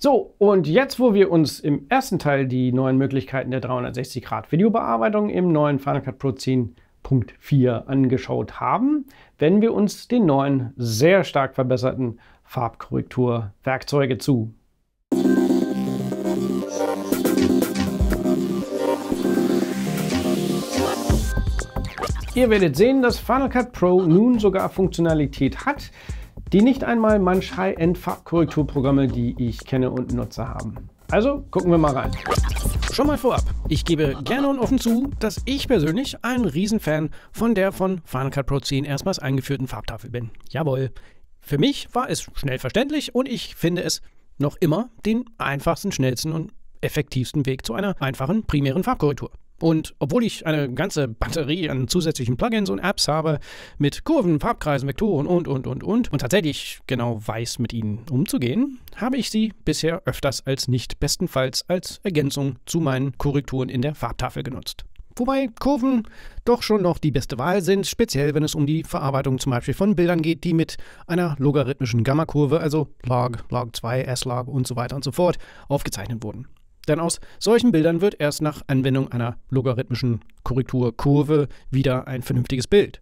So, und jetzt, wo wir uns im ersten Teil die neuen Möglichkeiten der 360-Grad-Videobearbeitung im neuen Final Cut Pro 10.4 angeschaut haben, wenden wir uns den neuen, sehr stark verbesserten Farbkorrektur-Werkzeuge zu. Ihr werdet sehen, dass Final Cut Pro nun sogar Funktionalität hat, die nicht einmal manch High-End-Farbkorrekturprogramme, die ich kenne und nutze, haben. Also gucken wir mal rein. Schon mal vorab, ich gebe gerne und offen zu, dass ich persönlich ein Riesenfan von der von Final Cut Pro 10 erstmals eingeführten Farbtafel bin. Jawohl. Für mich war es schnell verständlich und ich finde es noch immer den einfachsten, schnellsten und effektivsten Weg zu einer einfachen primären Farbkorrektur. Und obwohl ich eine ganze Batterie an zusätzlichen Plugins und Apps habe, mit Kurven, Farbkreisen, Vektoren und, und, und, und, und tatsächlich genau weiß, mit ihnen umzugehen, habe ich sie bisher öfters als nicht bestenfalls als Ergänzung zu meinen Korrekturen in der Farbtafel genutzt. Wobei Kurven doch schon noch die beste Wahl sind, speziell wenn es um die Verarbeitung zum Beispiel von Bildern geht, die mit einer logarithmischen Gammakurve, also log, log 2, s-log und so weiter und so fort, aufgezeichnet wurden. Denn aus solchen Bildern wird erst nach Anwendung einer logarithmischen Korrekturkurve wieder ein vernünftiges Bild.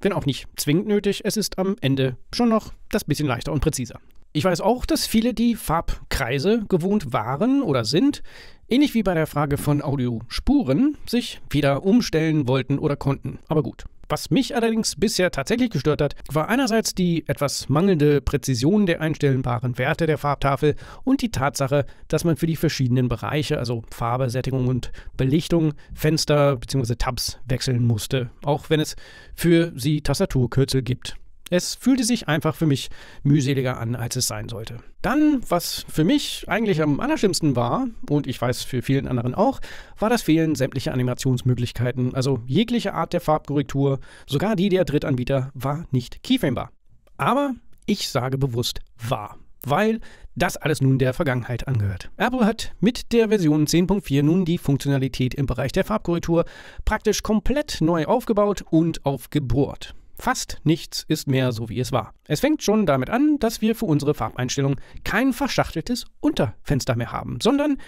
Wenn auch nicht zwingend nötig, es ist am Ende schon noch das bisschen leichter und präziser. Ich weiß auch, dass viele die Farbkreise gewohnt waren oder sind, ähnlich wie bei der Frage von Audiospuren, sich wieder umstellen wollten oder konnten. Aber gut, was mich allerdings bisher tatsächlich gestört hat, war einerseits die etwas mangelnde Präzision der einstellbaren Werte der Farbtafel und die Tatsache, dass man für die verschiedenen Bereiche, also Farbe, Sättigung und Belichtung, Fenster bzw. Tabs wechseln musste, auch wenn es für sie Tastaturkürzel gibt. Es fühlte sich einfach für mich mühseliger an, als es sein sollte. Dann, was für mich eigentlich am allerschlimmsten war, und ich weiß für vielen anderen auch, war das Fehlen sämtlicher Animationsmöglichkeiten. Also jegliche Art der Farbkorrektur, sogar die der Drittanbieter, war nicht keyframebar. Aber ich sage bewusst war weil das alles nun der Vergangenheit angehört. Apple hat mit der Version 10.4 nun die Funktionalität im Bereich der Farbkorrektur praktisch komplett neu aufgebaut und aufgebohrt. Fast nichts ist mehr so, wie es war. Es fängt schon damit an, dass wir für unsere Farbeinstellung kein verschachteltes Unterfenster mehr haben, sondern,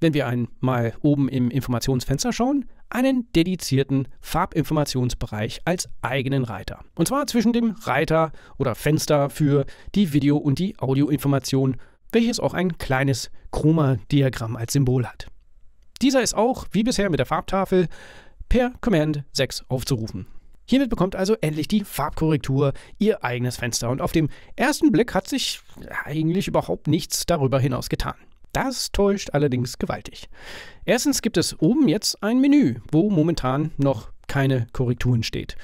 wenn wir einmal oben im Informationsfenster schauen, einen dedizierten Farbinformationsbereich als eigenen Reiter. Und zwar zwischen dem Reiter oder Fenster für die Video- und die Audioinformation, welches auch ein kleines Chroma-Diagramm als Symbol hat. Dieser ist auch, wie bisher mit der Farbtafel, per Command 6 aufzurufen. Hiermit bekommt also endlich die Farbkorrektur ihr eigenes Fenster und auf dem ersten Blick hat sich eigentlich überhaupt nichts darüber hinaus getan. Das täuscht allerdings gewaltig. Erstens gibt es oben jetzt ein Menü, wo momentan noch keine Korrekturen steht.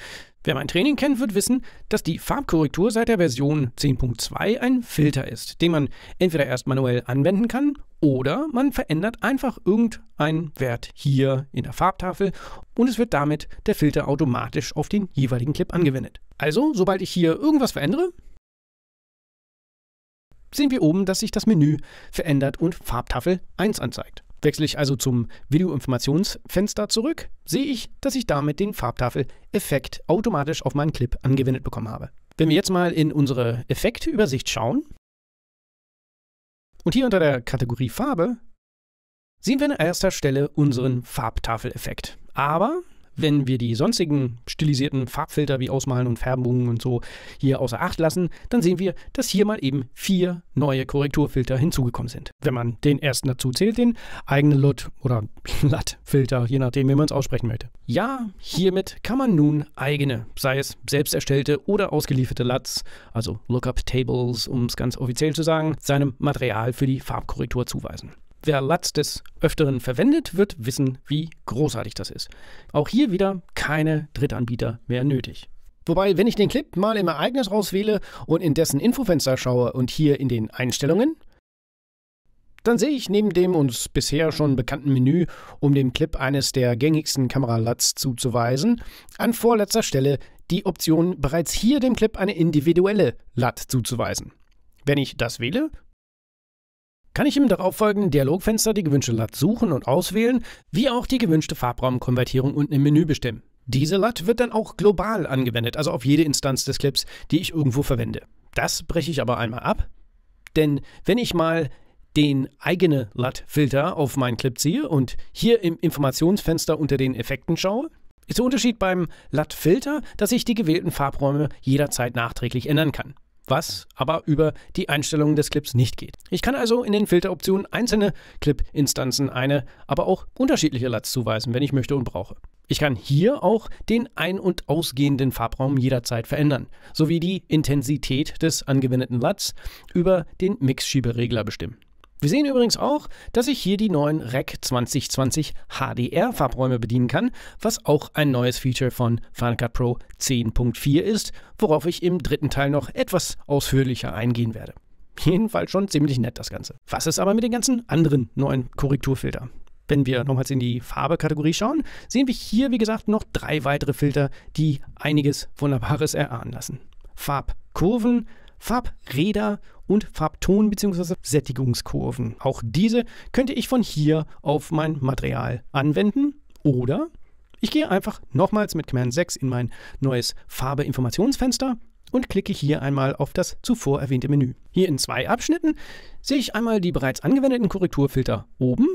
Wer mein Training kennt, wird wissen, dass die Farbkorrektur seit der Version 10.2 ein Filter ist, den man entweder erst manuell anwenden kann oder man verändert einfach irgendeinen Wert hier in der Farbtafel und es wird damit der Filter automatisch auf den jeweiligen Clip angewendet. Also, sobald ich hier irgendwas verändere, sehen wir oben, dass sich das Menü verändert und Farbtafel 1 anzeigt. Wechsle ich also zum Videoinformationsfenster zurück, sehe ich, dass ich damit den Farbtafel-Effekt automatisch auf meinen Clip angewendet bekommen habe. Wenn wir jetzt mal in unsere Effektübersicht schauen und hier unter der Kategorie Farbe sehen wir an erster Stelle unseren Farbtafeleffekt. Aber wenn wir die sonstigen stilisierten Farbfilter wie Ausmalen und Färbungen und so hier außer Acht lassen, dann sehen wir, dass hier mal eben vier neue Korrekturfilter hinzugekommen sind. Wenn man den ersten dazu zählt, den eigenen LUT oder LUT-Filter, je nachdem, wie man es aussprechen möchte. Ja, hiermit kann man nun eigene, sei es selbst erstellte oder ausgelieferte LUTs, also Lookup Tables, um es ganz offiziell zu sagen, seinem Material für die Farbkorrektur zuweisen. Wer Latz des Öfteren verwendet, wird wissen, wie großartig das ist. Auch hier wieder keine Drittanbieter mehr nötig. Wobei, wenn ich den Clip mal im Ereignis rauswähle und in dessen Infofenster schaue und hier in den Einstellungen, dann sehe ich neben dem uns bisher schon bekannten Menü, um dem Clip eines der gängigsten Kameralats zuzuweisen, an vorletzter Stelle die Option, bereits hier dem Clip eine individuelle LUT zuzuweisen. Wenn ich das wähle, kann ich im darauffolgenden Dialogfenster die gewünschte LUT suchen und auswählen, wie auch die gewünschte Farbraumkonvertierung unten im Menü bestimmen. Diese LUT wird dann auch global angewendet, also auf jede Instanz des Clips, die ich irgendwo verwende. Das breche ich aber einmal ab, denn wenn ich mal den eigene LUT-Filter auf meinen Clip ziehe und hier im Informationsfenster unter den Effekten schaue, ist der Unterschied beim LUT-Filter, dass ich die gewählten Farbräume jederzeit nachträglich ändern kann was aber über die Einstellungen des Clips nicht geht. Ich kann also in den Filteroptionen einzelne Clip-Instanzen eine, aber auch unterschiedliche LUTs zuweisen, wenn ich möchte und brauche. Ich kann hier auch den ein- und ausgehenden Farbraum jederzeit verändern, sowie die Intensität des angewendeten LUTs über den Mixschieberegler bestimmen. Wir sehen übrigens auch, dass ich hier die neuen REC 2020 HDR Farbräume bedienen kann, was auch ein neues Feature von Final Cut Pro 10.4 ist, worauf ich im dritten Teil noch etwas ausführlicher eingehen werde. Jedenfalls schon ziemlich nett das Ganze. Was ist aber mit den ganzen anderen neuen Korrekturfiltern? Wenn wir nochmals in die Farbekategorie schauen, sehen wir hier, wie gesagt, noch drei weitere Filter, die einiges Wunderbares erahnen lassen. Farbkurven, Farbräder und Farbton bzw. Sättigungskurven. Auch diese könnte ich von hier auf mein Material anwenden oder ich gehe einfach nochmals mit Command 6 in mein neues Farbe-Informationsfenster und klicke hier einmal auf das zuvor erwähnte Menü. Hier in zwei Abschnitten sehe ich einmal die bereits angewendeten Korrekturfilter oben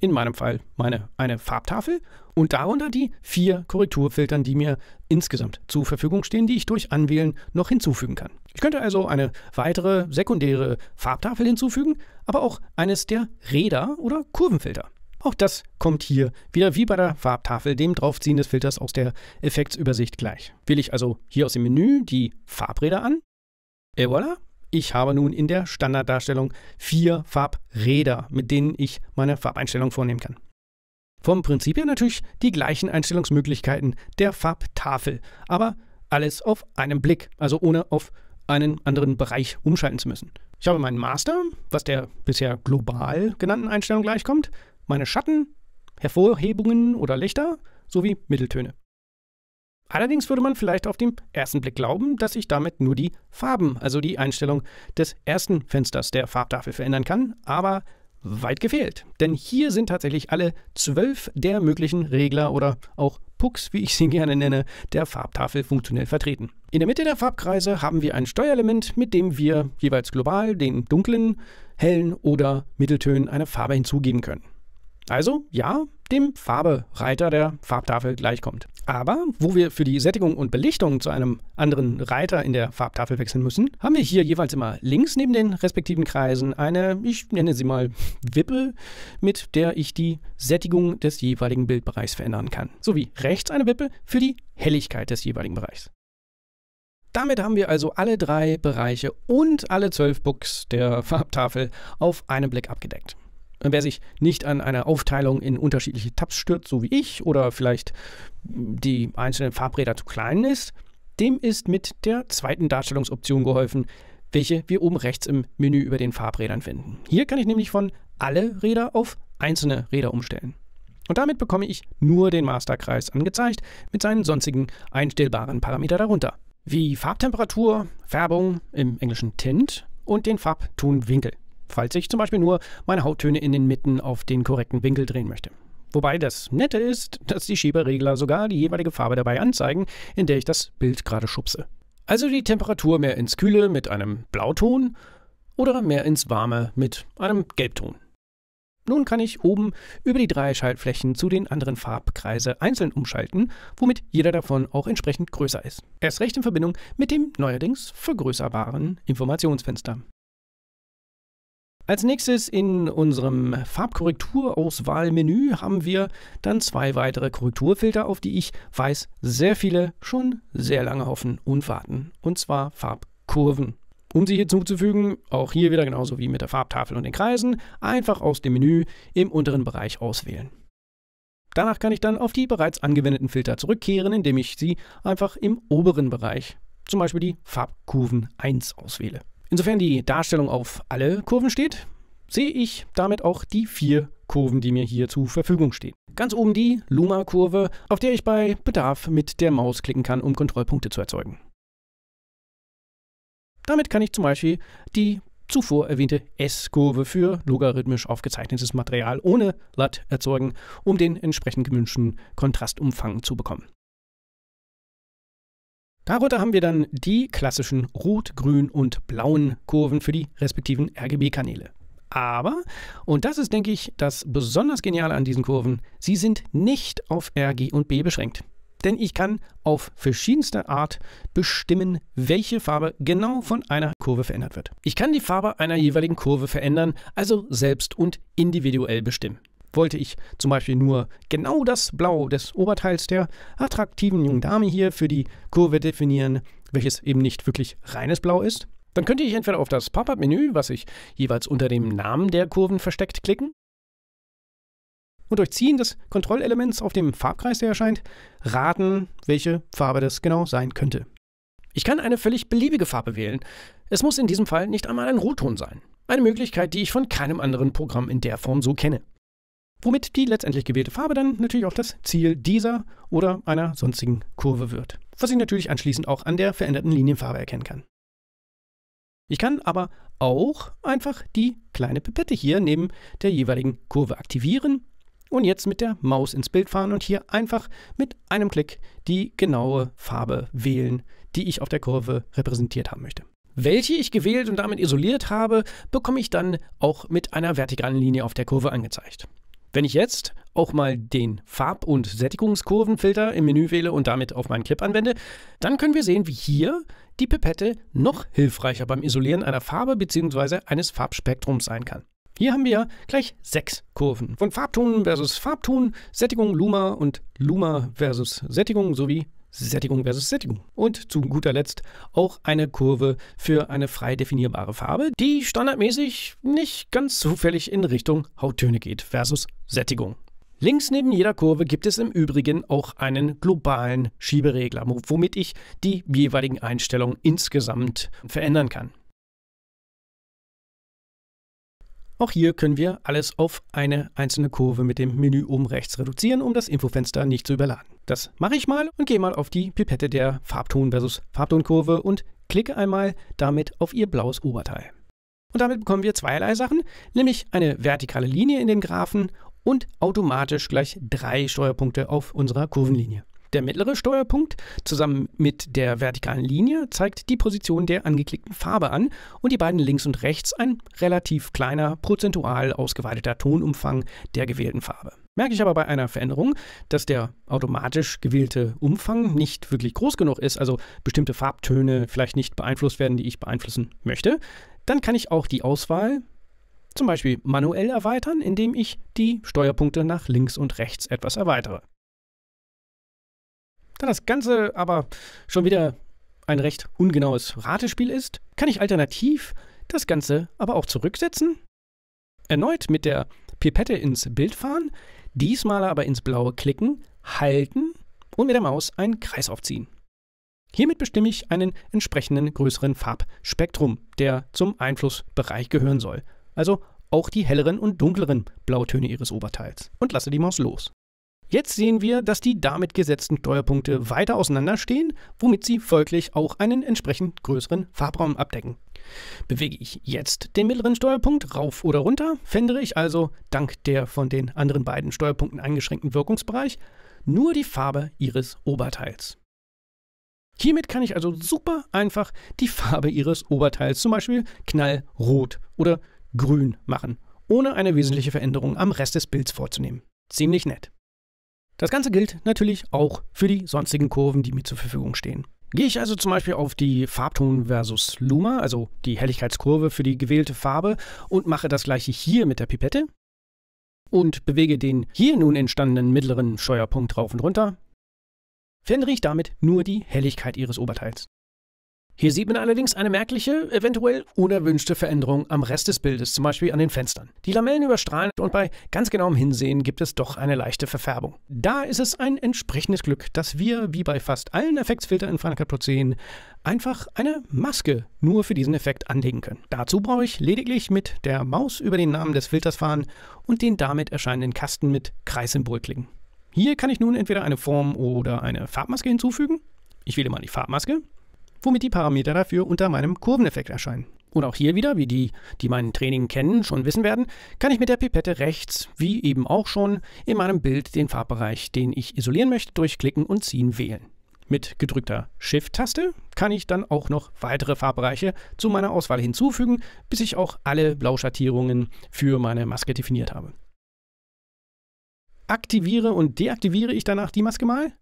in meinem Fall meine, eine Farbtafel und darunter die vier Korrekturfiltern, die mir insgesamt zur Verfügung stehen, die ich durch Anwählen noch hinzufügen kann. Ich könnte also eine weitere sekundäre Farbtafel hinzufügen, aber auch eines der Räder oder Kurvenfilter. Auch das kommt hier wieder wie bei der Farbtafel dem Draufziehen des Filters aus der Effektsübersicht gleich. Wähle ich also hier aus dem Menü die Farbräder an. Et voilà, ich habe nun in der Standarddarstellung vier Farbräder, mit denen ich meine Farbeinstellung vornehmen kann. Vom Prinzip her natürlich die gleichen Einstellungsmöglichkeiten der Farbtafel, aber alles auf einen Blick, also ohne auf einen anderen Bereich umschalten zu müssen. Ich habe meinen Master, was der bisher global genannten Einstellung gleichkommt, meine Schatten, Hervorhebungen oder Lichter sowie Mitteltöne. Allerdings würde man vielleicht auf den ersten Blick glauben, dass ich damit nur die Farben, also die Einstellung des ersten Fensters der Farbtafel verändern kann, aber weit gefehlt. Denn hier sind tatsächlich alle zwölf der möglichen Regler oder auch Pucks, wie ich sie gerne nenne, der Farbtafel funktionell vertreten. In der Mitte der Farbkreise haben wir ein Steuerelement, mit dem wir jeweils global den dunklen, hellen oder Mitteltönen eine Farbe hinzugeben können. Also ja, dem Farbereiter der Farbtafel gleichkommt. Aber wo wir für die Sättigung und Belichtung zu einem anderen Reiter in der Farbtafel wechseln müssen, haben wir hier jeweils immer links neben den respektiven Kreisen eine, ich nenne sie mal Wippe, mit der ich die Sättigung des jeweiligen Bildbereichs verändern kann. Sowie rechts eine Wippe für die Helligkeit des jeweiligen Bereichs. Damit haben wir also alle drei Bereiche und alle zwölf Books der Farbtafel auf einen Blick abgedeckt. Äh, wer sich nicht an einer Aufteilung in unterschiedliche Tabs stört, so wie ich, oder vielleicht die einzelnen Farbräder zu klein ist, dem ist mit der zweiten Darstellungsoption geholfen, welche wir oben rechts im Menü über den Farbrädern finden. Hier kann ich nämlich von alle Räder auf einzelne Räder umstellen. Und damit bekomme ich nur den Masterkreis angezeigt mit seinen sonstigen einstellbaren Parameter darunter. Wie Farbtemperatur, Färbung im englischen Tint und den Farbtonwinkel falls ich zum Beispiel nur meine Hauttöne in den Mitten auf den korrekten Winkel drehen möchte. Wobei das Nette ist, dass die Schieberegler sogar die jeweilige Farbe dabei anzeigen, in der ich das Bild gerade schubse. Also die Temperatur mehr ins Kühle mit einem Blauton oder mehr ins Warme mit einem Gelbton. Nun kann ich oben über die drei Schaltflächen zu den anderen Farbkreise einzeln umschalten, womit jeder davon auch entsprechend größer ist. Erst recht in Verbindung mit dem neuerdings vergrößerbaren Informationsfenster. Als nächstes in unserem Farbkorrekturauswahlmenü haben wir dann zwei weitere Korrekturfilter, auf die ich weiß, sehr viele schon sehr lange hoffen und warten. Und zwar Farbkurven. Um sie hier hinzuzufügen, auch hier wieder genauso wie mit der Farbtafel und den Kreisen, einfach aus dem Menü im unteren Bereich auswählen. Danach kann ich dann auf die bereits angewendeten Filter zurückkehren, indem ich sie einfach im oberen Bereich, zum Beispiel die Farbkurven 1, auswähle. Insofern die Darstellung auf alle Kurven steht, sehe ich damit auch die vier Kurven, die mir hier zur Verfügung stehen. Ganz oben die Luma-Kurve, auf der ich bei Bedarf mit der Maus klicken kann, um Kontrollpunkte zu erzeugen. Damit kann ich zum Beispiel die zuvor erwähnte S-Kurve für logarithmisch aufgezeichnetes Material ohne LUT erzeugen, um den entsprechend gewünschten Kontrastumfang zu bekommen. Darunter haben wir dann die klassischen rot, grün und blauen Kurven für die respektiven RGB-Kanäle. Aber, und das ist, denke ich, das besonders Geniale an diesen Kurven, sie sind nicht auf R, G und B beschränkt. Denn ich kann auf verschiedenste Art bestimmen, welche Farbe genau von einer Kurve verändert wird. Ich kann die Farbe einer jeweiligen Kurve verändern, also selbst und individuell bestimmen wollte ich zum Beispiel nur genau das Blau des Oberteils der attraktiven jungen Dame hier für die Kurve definieren, welches eben nicht wirklich reines Blau ist, dann könnte ich entweder auf das Pop-up-Menü, was sich jeweils unter dem Namen der Kurven versteckt, klicken und durch Ziehen des Kontrollelements auf dem Farbkreis, der erscheint, raten, welche Farbe das genau sein könnte. Ich kann eine völlig beliebige Farbe wählen. Es muss in diesem Fall nicht einmal ein Rotton sein. Eine Möglichkeit, die ich von keinem anderen Programm in der Form so kenne womit die letztendlich gewählte Farbe dann natürlich auch das Ziel dieser oder einer sonstigen Kurve wird, was ich natürlich anschließend auch an der veränderten Linienfarbe erkennen kann. Ich kann aber auch einfach die kleine Pipette hier neben der jeweiligen Kurve aktivieren und jetzt mit der Maus ins Bild fahren und hier einfach mit einem Klick die genaue Farbe wählen, die ich auf der Kurve repräsentiert haben möchte. Welche ich gewählt und damit isoliert habe, bekomme ich dann auch mit einer vertikalen Linie auf der Kurve angezeigt. Wenn ich jetzt auch mal den Farb- und Sättigungskurvenfilter im Menü wähle und damit auf meinen Clip anwende, dann können wir sehen, wie hier die Pipette noch hilfreicher beim Isolieren einer Farbe bzw. eines Farbspektrums sein kann. Hier haben wir gleich sechs Kurven von Farbton versus Farbton, Sättigung Luma und Luma versus Sättigung sowie Sättigung versus Sättigung. Und zu guter Letzt auch eine Kurve für eine frei definierbare Farbe, die standardmäßig nicht ganz zufällig in Richtung Hauttöne geht versus Sättigung. Links neben jeder Kurve gibt es im Übrigen auch einen globalen Schieberegler, womit ich die jeweiligen Einstellungen insgesamt verändern kann. Auch hier können wir alles auf eine einzelne Kurve mit dem Menü oben rechts reduzieren, um das Infofenster nicht zu überladen. Das mache ich mal und gehe mal auf die Pipette der Farbton versus Farbtonkurve und klicke einmal damit auf ihr blaues Oberteil. Und damit bekommen wir zweierlei Sachen, nämlich eine vertikale Linie in dem Graphen und automatisch gleich drei Steuerpunkte auf unserer Kurvenlinie. Der mittlere Steuerpunkt zusammen mit der vertikalen Linie zeigt die Position der angeklickten Farbe an und die beiden links und rechts ein relativ kleiner, prozentual ausgeweiteter Tonumfang der gewählten Farbe. Merke ich aber bei einer Veränderung, dass der automatisch gewählte Umfang nicht wirklich groß genug ist, also bestimmte Farbtöne vielleicht nicht beeinflusst werden, die ich beeinflussen möchte, dann kann ich auch die Auswahl zum Beispiel manuell erweitern, indem ich die Steuerpunkte nach links und rechts etwas erweitere. Da das Ganze aber schon wieder ein recht ungenaues Ratespiel ist, kann ich alternativ das Ganze aber auch zurücksetzen, erneut mit der Pipette ins Bild fahren, diesmal aber ins blaue klicken, halten und mit der Maus einen Kreis aufziehen. Hiermit bestimme ich einen entsprechenden größeren Farbspektrum, der zum Einflussbereich gehören soll, also auch die helleren und dunkleren Blautöne ihres Oberteils, und lasse die Maus los. Jetzt sehen wir, dass die damit gesetzten Steuerpunkte weiter auseinanderstehen, womit sie folglich auch einen entsprechend größeren Farbraum abdecken. Bewege ich jetzt den mittleren Steuerpunkt rauf oder runter, fändere ich also dank der von den anderen beiden Steuerpunkten eingeschränkten Wirkungsbereich nur die Farbe ihres Oberteils. Hiermit kann ich also super einfach die Farbe ihres Oberteils, zum Beispiel knallrot oder grün machen, ohne eine wesentliche Veränderung am Rest des Bilds vorzunehmen. Ziemlich nett. Das Ganze gilt natürlich auch für die sonstigen Kurven, die mir zur Verfügung stehen. Gehe ich also zum Beispiel auf die Farbton versus Luma, also die Helligkeitskurve für die gewählte Farbe und mache das gleiche hier mit der Pipette und bewege den hier nun entstandenen mittleren Steuerpunkt rauf und runter, verändere ich damit nur die Helligkeit Ihres Oberteils. Hier sieht man allerdings eine merkliche, eventuell unerwünschte Veränderung am Rest des Bildes, zum Beispiel an den Fenstern. Die Lamellen überstrahlen und bei ganz genauem Hinsehen gibt es doch eine leichte Verfärbung. Da ist es ein entsprechendes Glück, dass wir, wie bei fast allen Effektsfiltern in Final Cut Pro 10, einfach eine Maske nur für diesen Effekt anlegen können. Dazu brauche ich lediglich mit der Maus über den Namen des Filters fahren und den damit erscheinenden Kasten mit Kreissymbol klicken. Hier kann ich nun entweder eine Form oder eine Farbmaske hinzufügen. Ich wähle mal die Farbmaske womit die Parameter dafür unter meinem Kurveneffekt erscheinen. Und auch hier wieder, wie die, die mein Training kennen, schon wissen werden, kann ich mit der Pipette rechts, wie eben auch schon, in meinem Bild den Farbbereich, den ich isolieren möchte, durchklicken und ziehen wählen. Mit gedrückter Shift-Taste kann ich dann auch noch weitere Farbbereiche zu meiner Auswahl hinzufügen, bis ich auch alle Blauschattierungen für meine Maske definiert habe. Aktiviere und deaktiviere ich danach die Maske mal?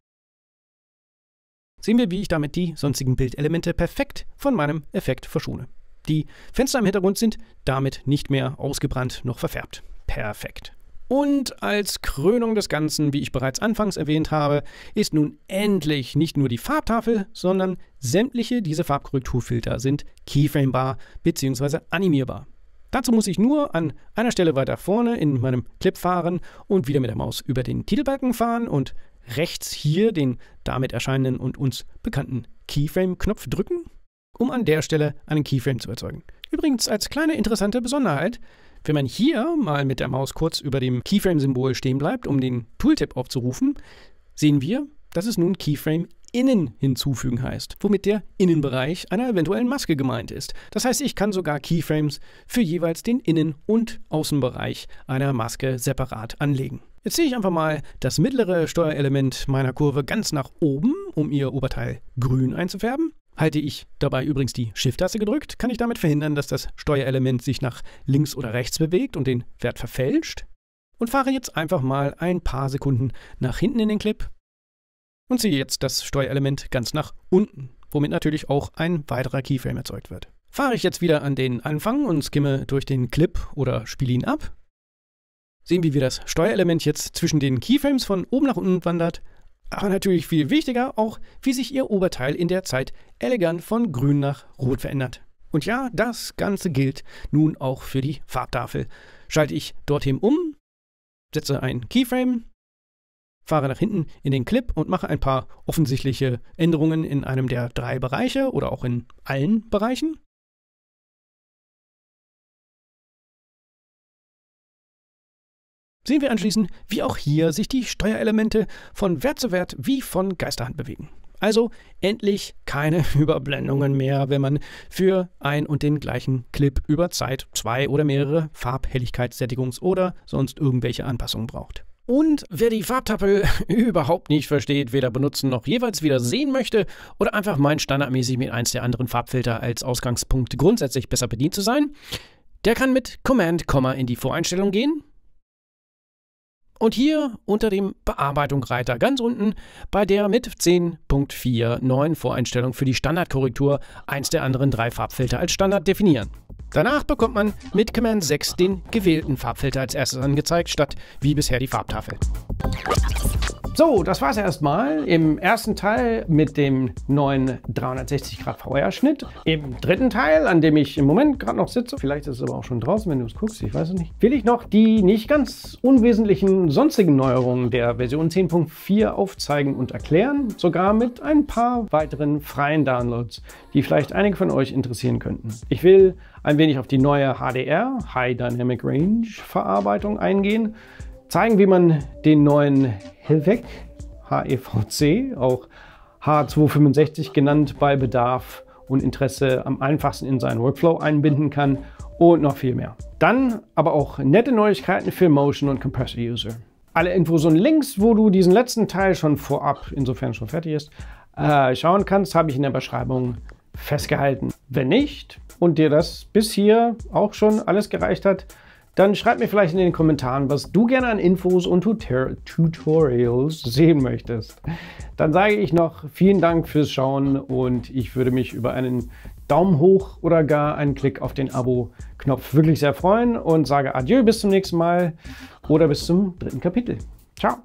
sehen wir, wie ich damit die sonstigen Bildelemente perfekt von meinem Effekt verschone. Die Fenster im Hintergrund sind damit nicht mehr ausgebrannt noch verfärbt. Perfekt. Und als Krönung des Ganzen, wie ich bereits anfangs erwähnt habe, ist nun endlich nicht nur die Farbtafel, sondern sämtliche diese Farbkorrekturfilter sind keyframebar bzw. animierbar. Dazu muss ich nur an einer Stelle weiter vorne in meinem Clip fahren und wieder mit der Maus über den Titelbalken fahren und rechts hier den damit erscheinenden und uns bekannten Keyframe-Knopf drücken, um an der Stelle einen Keyframe zu erzeugen. Übrigens als kleine interessante Besonderheit, wenn man hier mal mit der Maus kurz über dem Keyframe-Symbol stehen bleibt, um den Tooltip aufzurufen, sehen wir, dass es nun Keyframe innen hinzufügen heißt, womit der Innenbereich einer eventuellen Maske gemeint ist. Das heißt, ich kann sogar Keyframes für jeweils den Innen- und Außenbereich einer Maske separat anlegen. Jetzt ziehe ich einfach mal das mittlere Steuerelement meiner Kurve ganz nach oben, um ihr Oberteil grün einzufärben. Halte ich dabei übrigens die Shift-Taste gedrückt, kann ich damit verhindern, dass das Steuerelement sich nach links oder rechts bewegt und den Wert verfälscht. Und fahre jetzt einfach mal ein paar Sekunden nach hinten in den Clip und ziehe jetzt das Steuerelement ganz nach unten, womit natürlich auch ein weiterer Keyframe erzeugt wird. Fahre ich jetzt wieder an den Anfang und skimme durch den Clip oder spiele ihn ab, sehen, wie wir das Steuerelement jetzt zwischen den Keyframes von oben nach unten wandert. Aber natürlich viel wichtiger auch, wie sich ihr Oberteil in der Zeit elegant von grün nach rot verändert. Und ja, das Ganze gilt nun auch für die Farbtafel. Schalte ich dorthin um, setze ein Keyframe, fahre nach hinten in den Clip und mache ein paar offensichtliche Änderungen in einem der drei Bereiche oder auch in allen Bereichen. sehen wir anschließend, wie auch hier sich die Steuerelemente von Wert zu Wert wie von Geisterhand bewegen. Also endlich keine Überblendungen mehr, wenn man für ein und den gleichen Clip über Zeit zwei oder mehrere Farbhelligkeitssättigungs- oder sonst irgendwelche Anpassungen braucht. Und wer die Farbtappel überhaupt nicht versteht, weder benutzen noch jeweils wieder sehen möchte oder einfach meint, standardmäßig mit eins der anderen Farbfilter als Ausgangspunkt grundsätzlich besser bedient zu sein, der kann mit Command, in die Voreinstellung gehen, und hier unter dem Bearbeitungsreiter ganz unten bei der mit 10.4 neuen Voreinstellung für die Standardkorrektur eins der anderen drei Farbfilter als Standard definieren. Danach bekommt man mit Command 6 den gewählten Farbfilter als erstes angezeigt, statt wie bisher die Farbtafel. So, das war es erstmal im ersten Teil mit dem neuen 360 Grad VR-Schnitt. Im dritten Teil, an dem ich im Moment gerade noch sitze, vielleicht ist es aber auch schon draußen, wenn du es guckst, ich weiß es nicht, will ich noch die nicht ganz unwesentlichen sonstigen Neuerungen der Version 10.4 aufzeigen und erklären, sogar mit ein paar weiteren freien Downloads, die vielleicht einige von euch interessieren könnten. Ich will ein wenig auf die neue HDR, High Dynamic Range Verarbeitung eingehen, zeigen, wie man den neuen Helvec HEVC, auch H265 genannt, bei Bedarf und Interesse am einfachsten in seinen Workflow einbinden kann und noch viel mehr. Dann aber auch nette Neuigkeiten für Motion und Compressor User. Alle Infos und Links, wo du diesen letzten Teil schon vorab, insofern schon fertig ist, äh, schauen kannst, habe ich in der Beschreibung festgehalten. Wenn nicht und dir das bis hier auch schon alles gereicht hat, dann schreib mir vielleicht in den Kommentaren, was du gerne an Infos und Tutor Tutorials sehen möchtest. Dann sage ich noch vielen Dank fürs Schauen und ich würde mich über einen Daumen hoch oder gar einen Klick auf den Abo-Knopf wirklich sehr freuen und sage Adieu, bis zum nächsten Mal oder bis zum dritten Kapitel. Ciao!